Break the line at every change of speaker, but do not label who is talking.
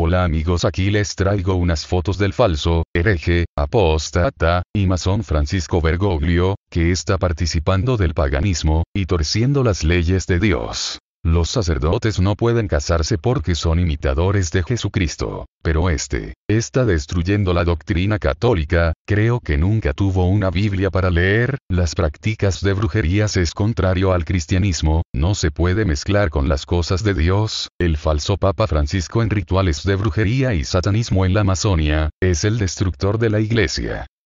Hola amigos aquí les traigo unas fotos del falso, hereje, apóstata, y masón Francisco Bergoglio, que está participando del paganismo, y torciendo las leyes de Dios. Los sacerdotes no pueden casarse porque son imitadores de Jesucristo, pero este, está destruyendo la doctrina católica, creo que nunca tuvo una Biblia para leer, las prácticas de brujerías es contrario al cristianismo, no se puede mezclar con las cosas de Dios, el falso Papa Francisco en rituales de brujería y satanismo en la Amazonia, es el destructor de la iglesia.